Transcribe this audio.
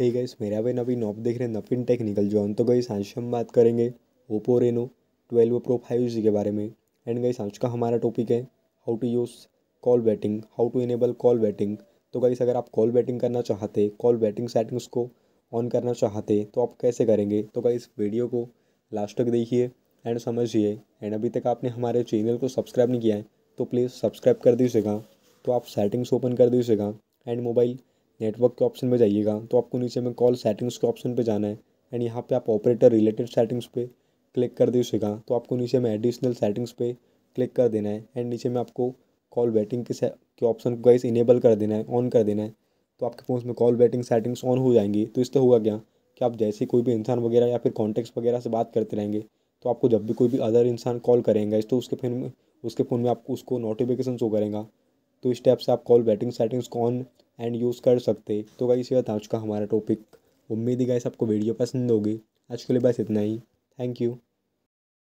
hey guys मेरा भाई नवीन knob देख रहे हैं नफिन टेक्निकल जॉन तो गई आज हम बात करेंगे Oppo Reno twelve pro five G के बारे में एंड गई आज का हमारा टॉपिक है how to use call waiting how to enable call waiting तो गाइस अगर आप कॉल बैटिंग करना चाहते कॉल बैटिंग सेटिंग्स को ऑन करना चाहते तो आप कैसे करेंगे तो इस वीडियो को लास्ट तक देखिए एंड समझिए एंड अभी तक आपने हमारे चैनल को सब्सक्राइब नहीं किया है तो प्लीज़ सब्सक्राइब कर दीजिएगा तो आप सेटिंग्स ओपन कर दीजिएगा एंड मोबाइल नेटवर्क के ऑप्शन में जाइएगा तो आपको नीचे में कॉल सेटिंग्स के ऑप्शन पे जाना है एंड यहाँ पे आप ऑपरेटर रिलेटेड सेटिंग्स पे क्लिक कर दीजिएगा तो आपको नीचे में एडिशनल सेटिंग्स पे क्लिक कर देना है एंड नीचे में आपको कॉल बैटिंग के के ऑप्शन को गाइस इनेबल कर देना है ऑन कर देना है तो आपके फ़ोन में कॉल बैटिंग सेटिंग्स ऑन हो जाएंगी तो इससे होगा क्या कि आप जैसे कोई भी इंसान वगैरह या फिर कॉन्टैक्ट्स वगैरह से बात करते रहेंगे तो आपको जब भी कोई भी अदर इंसान कॉल करेंगे तो उसके फिर उसके फ़ोन में आपको उसको नोटिफिकेशन शो करेगा तो इस टैब से आप कॉल बैटिंग सेटिंग्स कौन एंड यूज़ कर सकते तो गाइस ये था आज का हमारा टॉपिक उम्मीद है गाइस आपको वीडियो पसंद होगी आज के लिए बस इतना ही थैंक यू